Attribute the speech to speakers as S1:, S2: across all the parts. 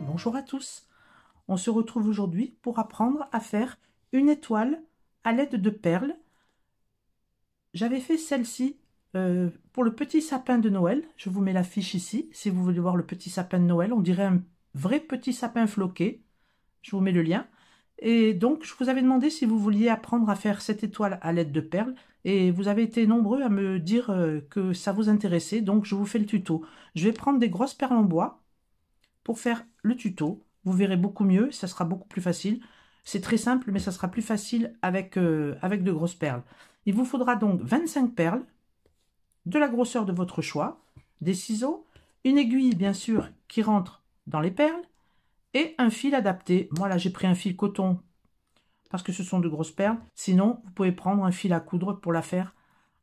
S1: Bonjour à tous. On se retrouve aujourd'hui pour apprendre à faire une étoile à l'aide de perles. J'avais fait celle-ci euh, pour le petit sapin de Noël, je vous mets la fiche ici, si vous voulez voir le petit sapin de Noël, on dirait un vrai petit sapin floqué, je vous mets le lien. Et donc, je vous avais demandé si vous vouliez apprendre à faire cette étoile à l'aide de perles, et vous avez été nombreux à me dire euh, que ça vous intéressait, donc je vous fais le tuto. Je vais prendre des grosses perles en bois pour faire le tuto, vous verrez beaucoup mieux, ça sera beaucoup plus facile. C'est très simple, mais ça sera plus facile avec, euh, avec de grosses perles. Il vous faudra donc 25 perles, de la grosseur de votre choix, des ciseaux, une aiguille bien sûr qui rentre dans les perles et un fil adapté. Moi là j'ai pris un fil coton parce que ce sont de grosses perles. Sinon vous pouvez prendre un fil à coudre pour la faire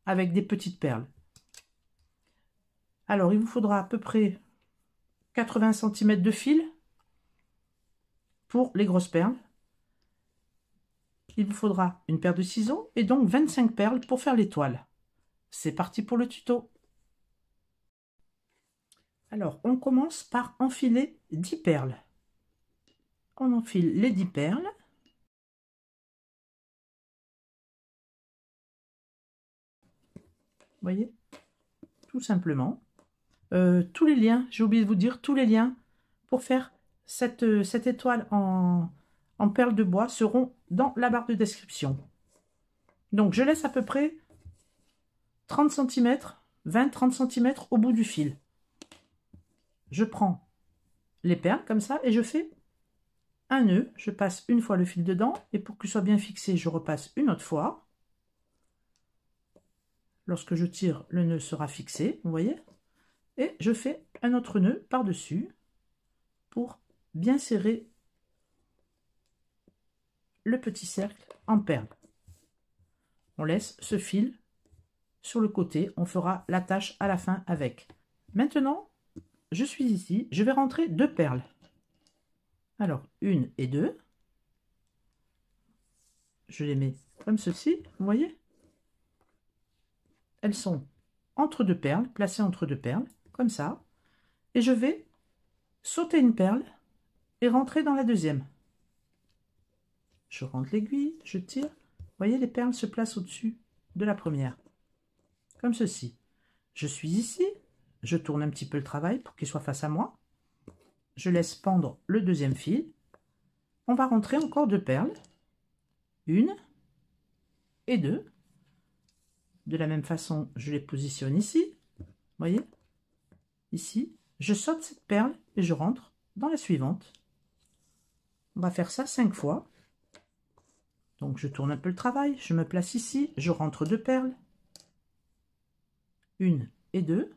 S1: avec des petites perles. Alors il vous faudra à peu près 80 cm de fil pour les grosses perles. Il vous faudra une paire de ciseaux et donc 25 perles pour faire l'étoile. C'est parti pour le tuto Alors, on commence par enfiler 10 perles. On enfile les 10 perles. Vous voyez Tout simplement. Euh, tous les liens, j'ai oublié de vous dire, tous les liens pour faire cette, euh, cette étoile en perles de bois seront dans la barre de description. Donc je laisse à peu près 30 cm, 20-30 cm au bout du fil. Je prends les perles comme ça et je fais un nœud. Je passe une fois le fil dedans et pour qu'il soit bien fixé, je repasse une autre fois. Lorsque je tire, le nœud sera fixé, vous voyez Et je fais un autre nœud par-dessus pour bien serrer le petit cercle en perles. On laisse ce fil sur le côté. On fera l'attache à la fin avec. Maintenant, je suis ici. Je vais rentrer deux perles. Alors, une et deux. Je les mets comme ceci, vous voyez Elles sont entre deux perles, placées entre deux perles, comme ça. Et je vais sauter une perle et rentrer dans la deuxième. Je rentre l'aiguille, je tire. Vous voyez, les perles se placent au-dessus de la première comme ceci. Je suis ici, je tourne un petit peu le travail pour qu'il soit face à moi. Je laisse pendre le deuxième fil. On va rentrer encore deux perles. Une et deux. De la même façon, je les positionne ici. Vous voyez Ici, je saute cette perle et je rentre dans la suivante. On va faire ça cinq fois. Donc je tourne un peu le travail, je me place ici, je rentre deux perles, une et deux.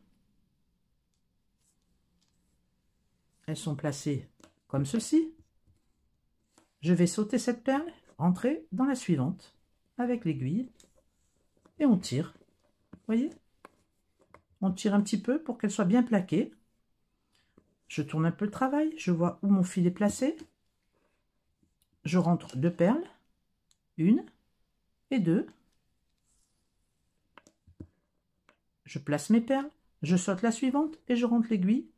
S1: Elles sont placées comme ceci. Je vais sauter cette perle, rentrer dans la suivante avec l'aiguille et on tire. Voyez On tire un petit peu pour qu'elle soit bien plaquée. Je tourne un peu le travail, je vois où mon fil est placé. Je rentre deux perles, une et deux. Je place mes perles, je saute la suivante et je rentre l'aiguille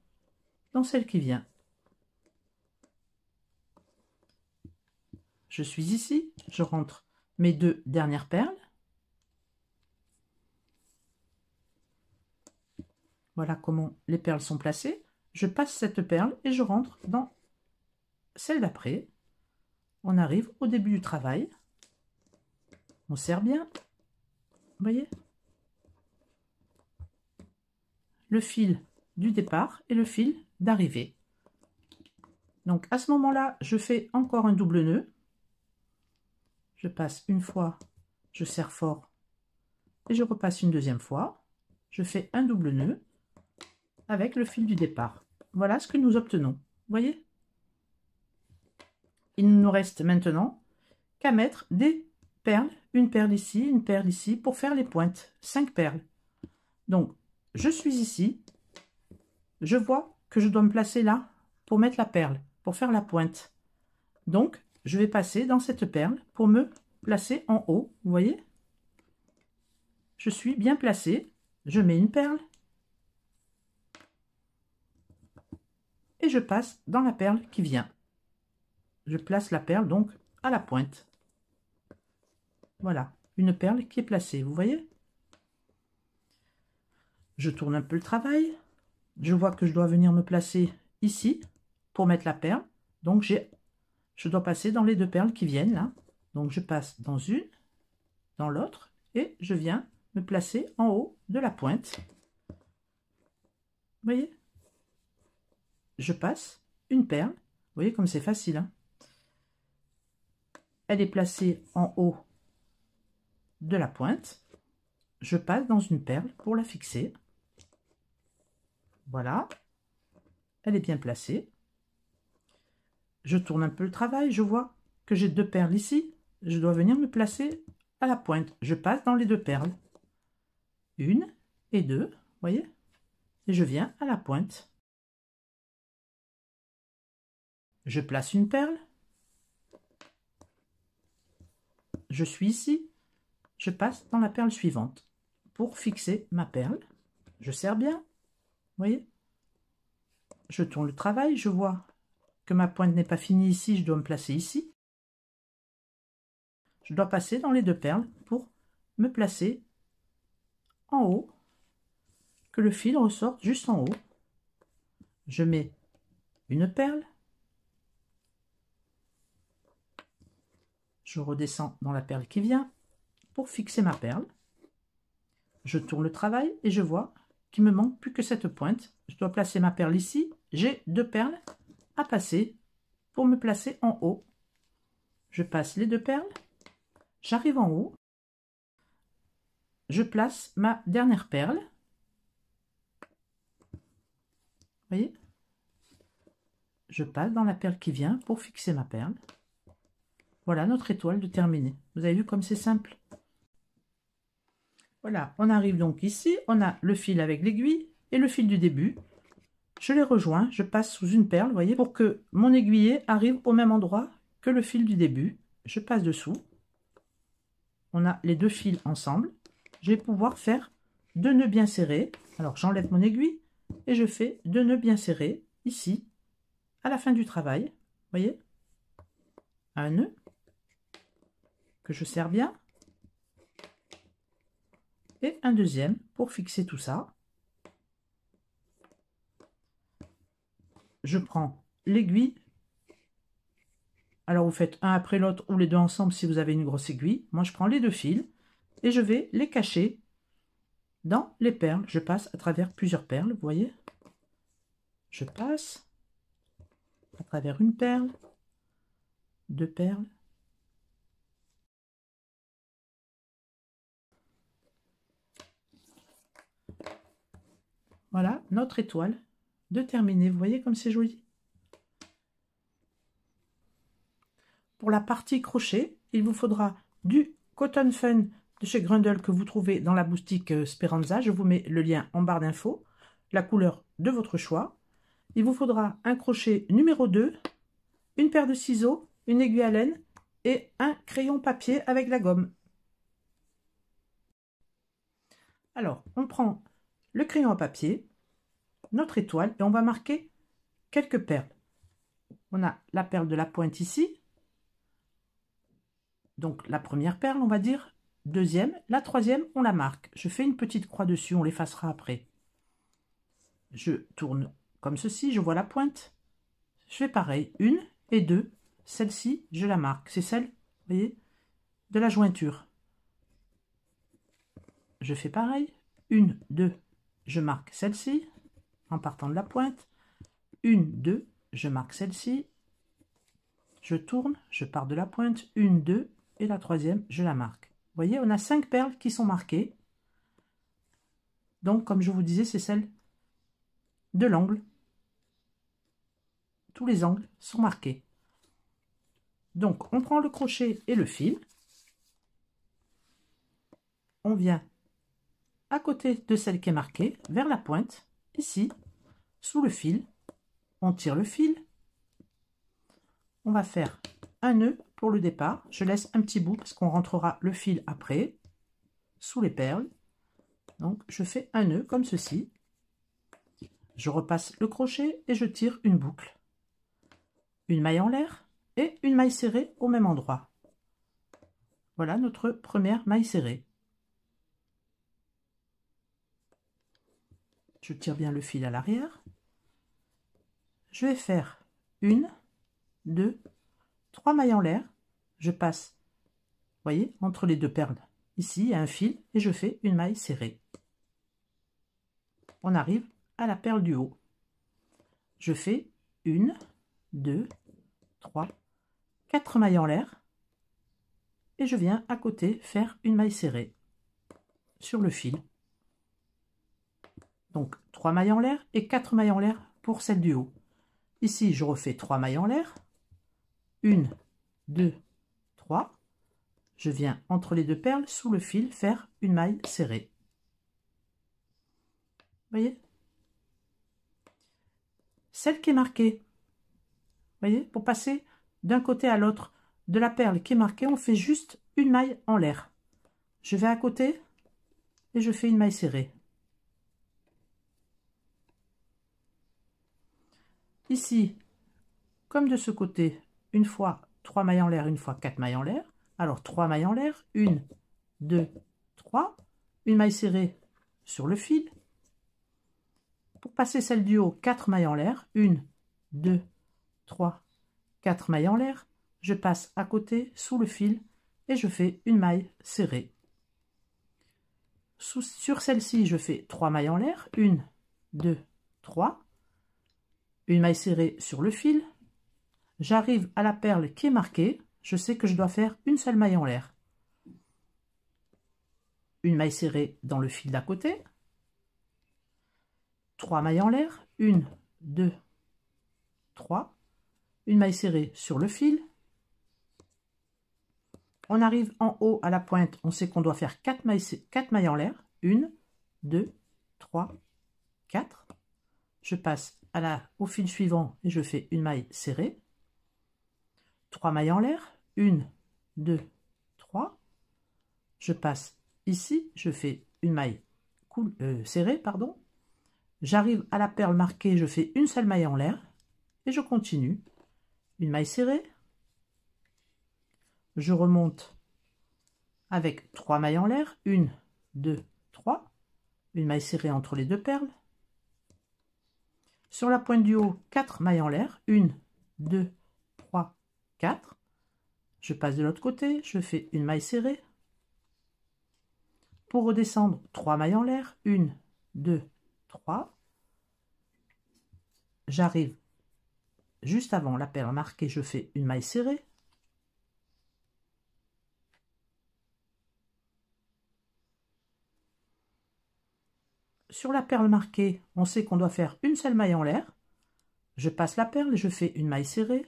S1: dans celle qui vient. Je suis ici, je rentre mes deux dernières perles. Voilà comment les perles sont placées. Je passe cette perle et je rentre dans celle d'après. On arrive au début du travail. On serre bien. Vous voyez le fil du départ et le fil d'arrivée. Donc à ce moment-là, je fais encore un double nœud. Je passe une fois, je serre fort et je repasse une deuxième fois. Je fais un double nœud avec le fil du départ. Voilà ce que nous obtenons. Vous voyez Il nous reste maintenant qu'à mettre des perles. Une perle ici, une perle ici pour faire les pointes. Cinq perles. Donc je suis ici, je vois que je dois me placer là pour mettre la perle, pour faire la pointe. Donc, je vais passer dans cette perle pour me placer en haut, vous voyez Je suis bien placé, je mets une perle, et je passe dans la perle qui vient. Je place la perle donc à la pointe. Voilà, une perle qui est placée, vous voyez je tourne un peu le travail. Je vois que je dois venir me placer ici pour mettre la perle. Donc, je dois passer dans les deux perles qui viennent là. Donc, je passe dans une, dans l'autre, et je viens me placer en haut de la pointe. Vous voyez Je passe une perle. Vous voyez comme c'est facile. Hein Elle est placée en haut de la pointe. Je passe dans une perle pour la fixer. Voilà. Elle est bien placée. Je tourne un peu le travail, je vois que j'ai deux perles ici. Je dois venir me placer à la pointe. Je passe dans les deux perles. Une et deux, voyez Et je viens à la pointe. Je place une perle. Je suis ici. Je passe dans la perle suivante pour fixer ma perle. Je serre bien voyez Je tourne le travail, je vois que ma pointe n'est pas finie ici, je dois me placer ici. Je dois passer dans les deux perles pour me placer en haut, que le fil ressorte juste en haut. Je mets une perle, je redescends dans la perle qui vient pour fixer ma perle. Je tourne le travail et je vois me manque plus que cette pointe. Je dois placer ma perle ici. J'ai deux perles à passer pour me placer en haut. Je passe les deux perles. J'arrive en haut. Je place ma dernière perle. voyez Je passe dans la perle qui vient pour fixer ma perle. Voilà notre étoile de terminée. Vous avez vu comme c'est simple voilà, on arrive donc ici, on a le fil avec l'aiguille et le fil du début. Je les rejoins, je passe sous une perle, vous voyez, pour que mon aiguillé arrive au même endroit que le fil du début. Je passe dessous. On a les deux fils ensemble. Je vais pouvoir faire deux nœuds bien serrés. Alors j'enlève mon aiguille et je fais deux nœuds bien serrés ici à la fin du travail. Vous voyez Un nœud que je serre bien et un deuxième pour fixer tout ça. Je prends l'aiguille. Alors vous faites un après l'autre ou les deux ensemble si vous avez une grosse aiguille. Moi je prends les deux fils et je vais les cacher dans les perles. Je passe à travers plusieurs perles, vous voyez. Je passe à travers une perle, deux perles, Voilà, notre étoile de terminer. Vous voyez comme c'est joli Pour la partie crochet, il vous faudra du Cotton Fun de chez Grundle que vous trouvez dans la boutique euh, Speranza. Je vous mets le lien en barre d'infos. La couleur de votre choix. Il vous faudra un crochet numéro 2, une paire de ciseaux, une aiguille à laine et un crayon papier avec la gomme. Alors, on prend le crayon à papier, notre étoile et on va marquer quelques perles. On a la perle de la pointe ici, donc la première perle on va dire, deuxième, la troisième on la marque. Je fais une petite croix dessus, on l'effacera après. Je tourne comme ceci, je vois la pointe, je fais pareil, une et deux, celle-ci je la marque, c'est celle, vous voyez, de la jointure. Je fais pareil, une, deux, je marque celle-ci en partant de la pointe. Une, deux, je marque celle-ci. Je tourne, je pars de la pointe. Une, deux, et la troisième, je la marque. Vous voyez, on a cinq perles qui sont marquées. Donc, comme je vous disais, c'est celle de l'angle. Tous les angles sont marqués. Donc, on prend le crochet et le fil. On vient à côté de celle qui est marquée, vers la pointe, ici, sous le fil. On tire le fil. On va faire un nœud pour le départ. Je laisse un petit bout parce qu'on rentrera le fil après, sous les perles. Donc, je fais un nœud comme ceci. Je repasse le crochet et je tire une boucle. Une maille en l'air et une maille serrée au même endroit. Voilà notre première maille serrée. je tire bien le fil à l'arrière, je vais faire une, deux, trois mailles en l'air, je passe, voyez, entre les deux perles, ici, il y a un fil, et je fais une maille serrée. On arrive à la perle du haut. Je fais une, deux, trois, quatre mailles en l'air, et je viens à côté faire une maille serrée sur le fil. Donc 3 mailles en l'air et 4 mailles en l'air pour celle du haut. Ici, je refais 3 mailles en l'air. 1, 2, 3. Je viens entre les deux perles, sous le fil, faire une maille serrée. voyez Celle qui est marquée. voyez Pour passer d'un côté à l'autre de la perle qui est marquée, on fait juste une maille en l'air. Je vais à côté et je fais une maille serrée. Ici, comme de ce côté, une fois 3 mailles en l'air, une fois 4 mailles en l'air. Alors 3 mailles en l'air, 1, 2, 3, une maille serrée sur le fil. Pour passer celle du haut, 4 mailles en l'air, 1, 2, 3, 4 mailles en l'air. Je passe à côté, sous le fil, et je fais une maille serrée. Sous, sur celle-ci, je fais 3 mailles en l'air, 1, 2, 3 une maille serrée sur le fil. J'arrive à la perle qui est marquée. Je sais que je dois faire une seule maille en l'air. Une maille serrée dans le fil d'à côté. Trois mailles en l'air. Une, deux, trois. Une maille serrée sur le fil. On arrive en haut à la pointe. On sait qu'on doit faire quatre mailles, quatre mailles en l'air. Une, deux, trois, quatre. Je passe au fil suivant, et je fais une maille serrée, trois mailles en l'air, une, deux, trois. je passe ici, je fais une maille cool, euh, serrée, pardon, j'arrive à la perle marquée, je fais une seule maille en l'air, et je continue, une maille serrée, je remonte avec trois mailles en l'air, une, deux, trois, une maille serrée entre les deux perles, sur la pointe du haut, 4 mailles en l'air. 1, 2, 3, 4. Je passe de l'autre côté, je fais une maille serrée. Pour redescendre, 3 mailles en l'air. 1, 2, 3. J'arrive juste avant la perle marquée, je fais une maille serrée. sur la perle marquée, on sait qu'on doit faire une seule maille en l'air. Je passe la perle et je fais une maille serrée.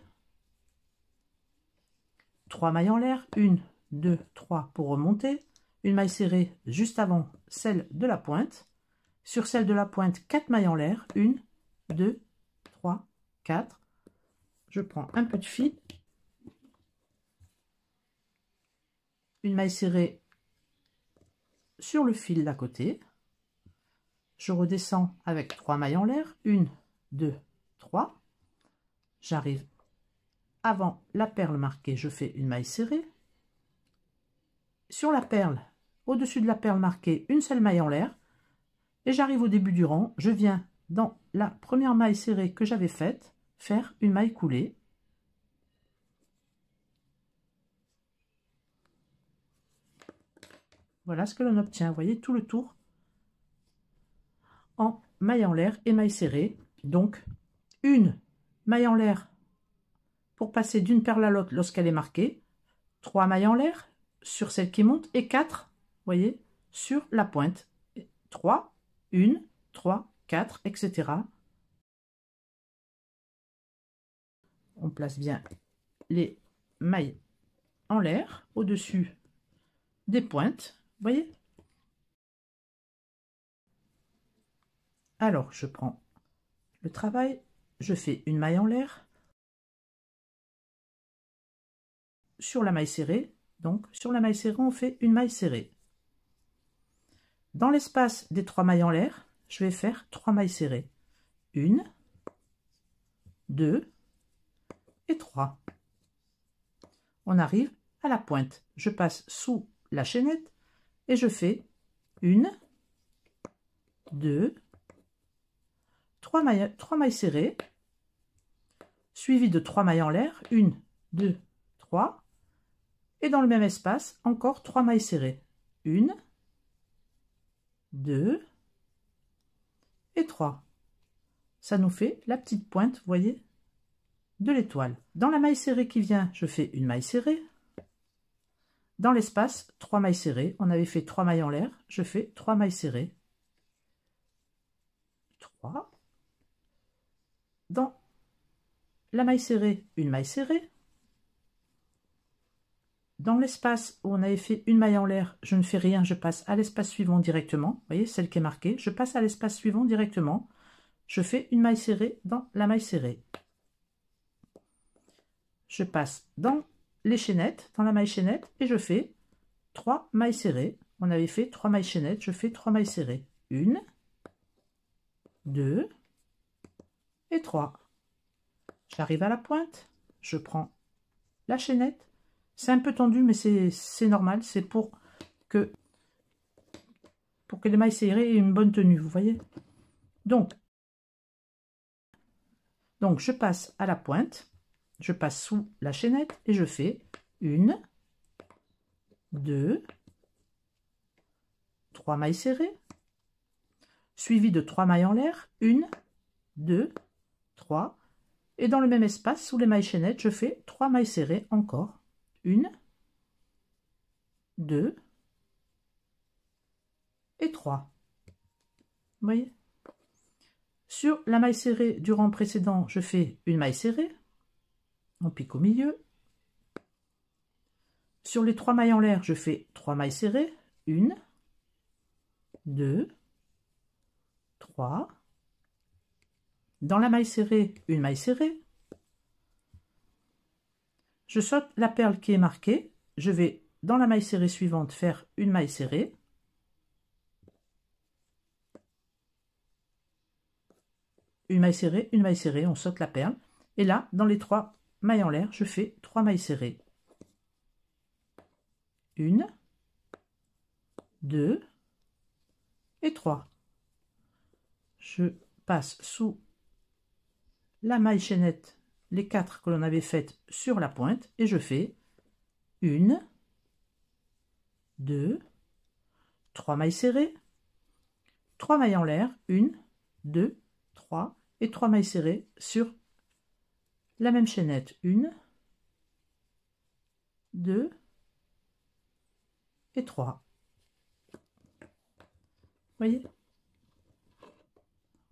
S1: Trois mailles en l'air, une, deux, trois pour remonter. Une maille serrée juste avant celle de la pointe. Sur celle de la pointe, quatre mailles en l'air. Une, deux, trois, quatre. Je prends un peu de fil. Une maille serrée sur le fil d'à côté je redescends avec trois mailles en l'air, une, deux, trois, j'arrive avant la perle marquée, je fais une maille serrée, sur la perle, au-dessus de la perle marquée, une seule maille en l'air, et j'arrive au début du rang, je viens dans la première maille serrée que j'avais faite, faire une maille coulée, Voilà ce que l'on obtient. Vous voyez, tout le tour maille en l'air et maille serrée. Donc, une maille en l'air pour passer d'une perle à l'autre lorsqu'elle est marquée, trois mailles en l'air sur celle qui monte et quatre, voyez, sur la pointe. trois une trois quatre etc. On place bien les mailles en l'air au-dessus des pointes, voyez Alors, je prends le travail, je fais une maille en l'air, sur la maille serrée, donc sur la maille serrée, on fait une maille serrée. Dans l'espace des trois mailles en l'air, je vais faire trois mailles serrées. Une, deux et trois. On arrive à la pointe. Je passe sous la chaînette et je fais une, deux, 3 mailles, serrées, suivies de 3 mailles en l'air, 1, 2, 3, et dans le même espace, encore 3 mailles serrées, 1, 2 et 3. Ça nous fait la petite pointe, vous voyez, de l'étoile. Dans la maille serrée qui vient, je fais une maille serrée. Dans l'espace, 3 mailles serrées. On avait fait 3 mailles en l'air, je fais 3 mailles serrées. 3, dans la maille serrée, une maille serrée. Dans l'espace où on avait fait une maille en l'air, je ne fais rien, je passe à l'espace suivant directement. Vous voyez, celle qui est marquée, je passe à l'espace suivant directement. Je fais une maille serrée dans la maille serrée. Je passe dans les chaînettes, dans la maille chaînette, et je fais trois mailles serrées. On avait fait trois mailles chaînettes, je fais trois mailles serrées. Une, deux, et 3. J'arrive à la pointe, je prends la chaînette. C'est un peu tendu, mais c'est normal. C'est pour que, pour que les mailles serrées aient une bonne tenue, vous voyez donc, donc, je passe à la pointe, je passe sous la chaînette et je fais une, deux, trois mailles serrées, suivi de trois mailles en l'air, une, deux, 3. Et dans le même espace, sous les mailles chaînettes, je fais 3 mailles serrées encore. 1, 2 et 3. Vous voyez Sur la maille serrée du rang précédent, je fais une maille serrée. On pique au milieu. Sur les 3 mailles en l'air, je fais 3 mailles serrées. 1, 2, 3 dans la maille serrée, une maille serrée. Je saute la perle qui est marquée. Je vais, dans la maille serrée suivante, faire une maille serrée. Une maille serrée, une maille serrée, on saute la perle. Et là, dans les trois mailles en l'air, je fais trois mailles serrées. Une, deux et trois. Je passe sous la maille chaînette, les quatre que l'on avait faites sur la pointe, et je fais une, deux, trois mailles serrées, trois mailles en l'air, une, deux, trois, et trois mailles serrées sur la même chaînette, une, deux et trois. Vous voyez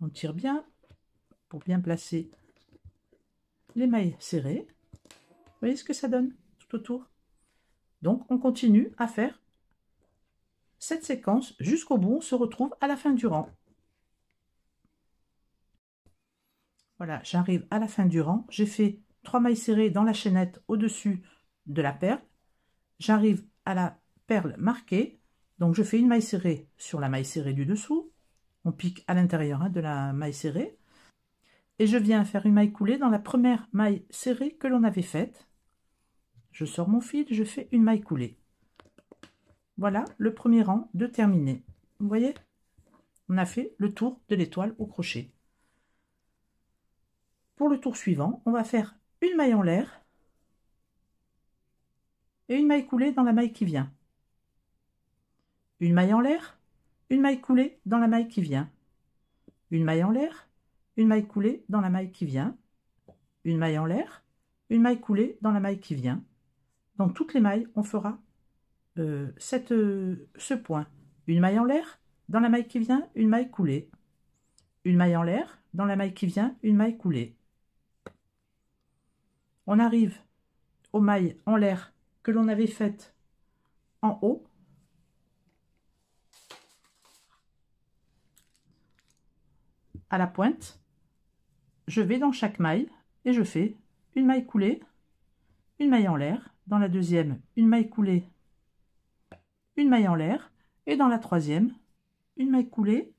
S1: On tire bien pour bien placer les mailles serrées. Vous voyez ce que ça donne tout autour Donc, on continue à faire cette séquence jusqu'au bout. On se retrouve à la fin du rang. Voilà, j'arrive à la fin du rang. J'ai fait trois mailles serrées dans la chaînette au-dessus de la perle. J'arrive à la perle marquée. Donc, je fais une maille serrée sur la maille serrée du dessous. On pique à l'intérieur hein, de la maille serrée et je viens faire une maille coulée dans la première maille serrée que l'on avait faite. Je sors mon fil, je fais une maille coulée. Voilà le premier rang de terminé. Vous voyez On a fait le tour de l'étoile au crochet. Pour le tour suivant, on va faire une maille en l'air et une maille coulée dans la maille qui vient. Une maille en l'air, une maille coulée dans la maille qui vient. Une maille en l'air, une maille coulée dans la maille qui vient, une maille en l'air, une maille coulée dans la maille qui vient. Dans toutes les mailles, on fera euh, euh, ce point. Une maille en l'air, dans la maille qui vient, une maille coulée. Une maille en l'air, dans la maille qui vient, une maille coulée. On arrive aux mailles en l'air que l'on avait faites en haut. à la pointe je vais dans chaque maille et je fais une maille coulée, une maille en l'air, dans la deuxième, une maille coulée, une maille en l'air, et dans la troisième, une maille coulée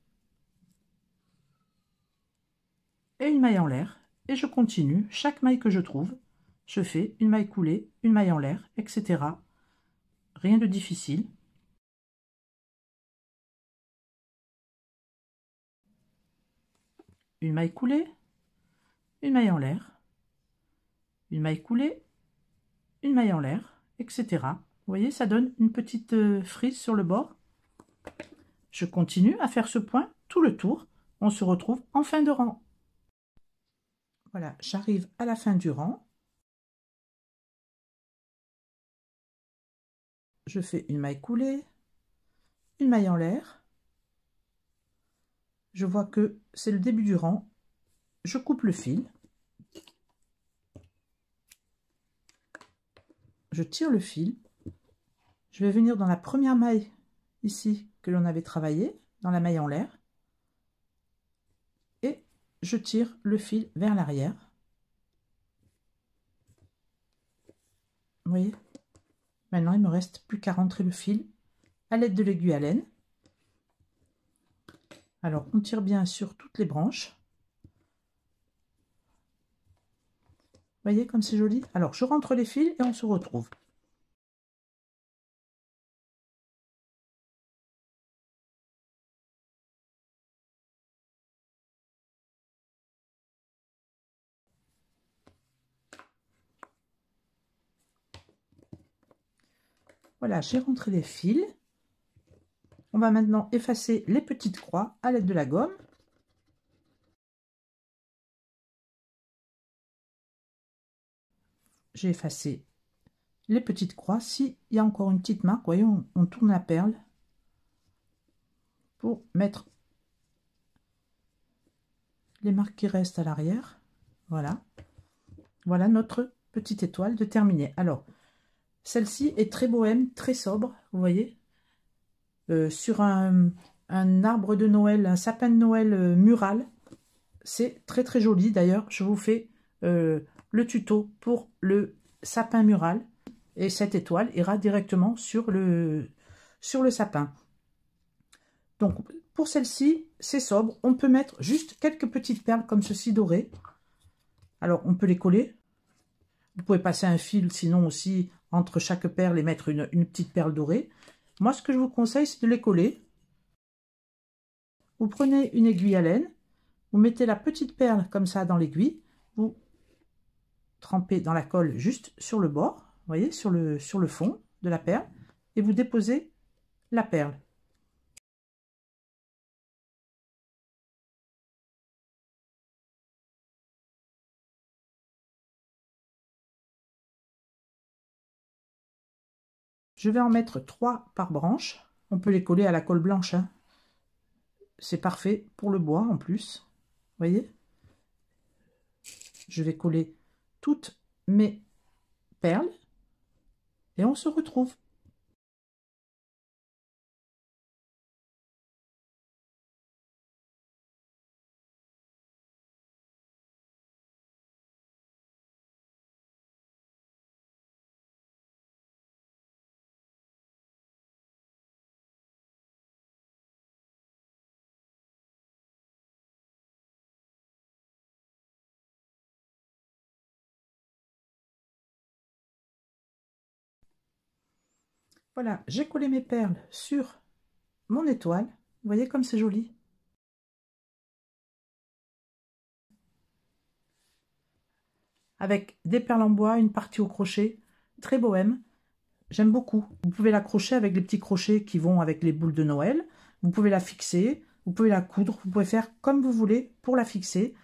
S1: et une maille en l'air. Et je continue, chaque maille que je trouve, je fais une maille coulée, une maille en l'air, etc. Rien de difficile. Une maille coulée, une maille en l'air, une maille coulée, une maille en l'air, etc. Vous voyez, ça donne une petite euh, frise sur le bord. Je continue à faire ce point tout le tour. On se retrouve en fin de rang. Voilà, j'arrive à la fin du rang. Je fais une maille coulée, une maille en l'air. Je vois que c'est le début du rang je coupe le fil. Je tire le fil. Je vais venir dans la première maille ici que l'on avait travaillé, dans la maille en l'air. Et je tire le fil vers l'arrière. Vous voyez Maintenant, il me reste plus qu'à rentrer le fil à l'aide de l'aiguille à laine. Alors, on tire bien sur toutes les branches. comme c'est joli Alors, je rentre les fils et on se retrouve. Voilà, j'ai rentré les fils. On va maintenant effacer les petites croix à l'aide de la gomme. j'ai effacé les petites croix. S'il y a encore une petite marque, voyez, on, tourne la perle pour mettre les marques qui restent à l'arrière. Voilà. Voilà notre petite étoile de terminée. Alors, celle-ci est très bohème, très sobre, vous voyez. Euh, sur un, arbre de Noël, un sapin de Noël euh, mural. C'est très très joli. D'ailleurs, je vous fais euh, le tuto pour le sapin mural. Et cette étoile ira directement sur le, sur le sapin. Donc, pour celle-ci, c'est sobre. On peut mettre juste quelques petites perles comme ceci dorées. Alors, on peut les coller. Vous pouvez passer un fil, sinon aussi, entre chaque perle et mettre une, une petite perle dorée. Moi, ce que je vous conseille, c'est de les coller. Vous prenez une aiguille à laine, vous mettez la petite perle comme ça dans l'aiguille, trempez dans la colle juste sur le bord, voyez, sur le, sur le fond de la perle, et vous déposez la perle. Je vais en mettre trois par branche. On peut les coller à la colle blanche. Hein. C'est parfait pour le bois en plus. Voyez Je vais coller toutes mes perles et on se retrouve. Voilà, j'ai collé mes perles sur mon étoile. Vous voyez comme c'est joli Avec des perles en bois, une partie au crochet, très bohème. J'aime beaucoup. Vous pouvez l'accrocher avec les petits crochets qui vont avec les boules de Noël. Vous pouvez la fixer, vous pouvez la coudre, vous pouvez faire comme vous voulez pour la fixer.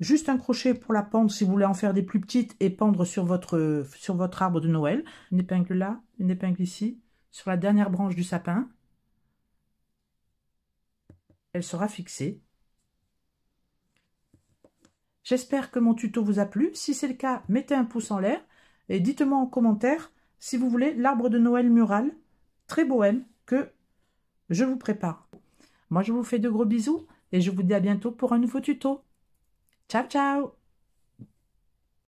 S1: Juste un crochet pour la pendre si vous voulez en faire des plus petites et pendre sur votre, sur votre arbre de Noël. Une épingle là, une épingle ici, sur la dernière branche du sapin. Elle sera fixée. J'espère que mon tuto vous a plu. Si c'est le cas, mettez un pouce en l'air et dites-moi en commentaire si vous voulez l'arbre de Noël mural, très bohème, que je vous prépare. Moi, je vous fais de gros bisous et je vous dis à bientôt pour un nouveau tuto. Ciao, ciao